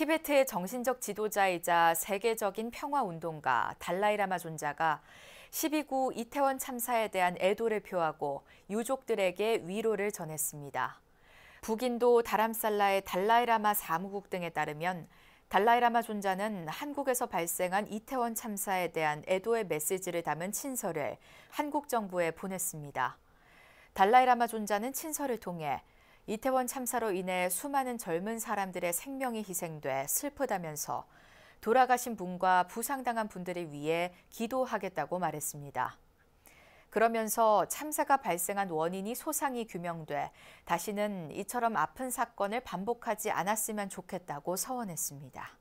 티베트의 정신적 지도자이자 세계적인 평화운동가 달라이라마 존자가 12구 이태원 참사에 대한 애도를 표하고 유족들에게 위로를 전했습니다. 북인도 다람살라의 달라이라마 사무국 등에 따르면 달라이라마 존자는 한국에서 발생한 이태원 참사에 대한 애도의 메시지를 담은 친서를 한국 정부에 보냈습니다. 달라이라마 존자는 친서를 통해 이태원 참사로 인해 수많은 젊은 사람들의 생명이 희생돼 슬프다면서 돌아가신 분과 부상당한 분들을 위해 기도하겠다고 말했습니다. 그러면서 참사가 발생한 원인이 소상히 규명돼 다시는 이처럼 아픈 사건을 반복하지 않았으면 좋겠다고 서원했습니다.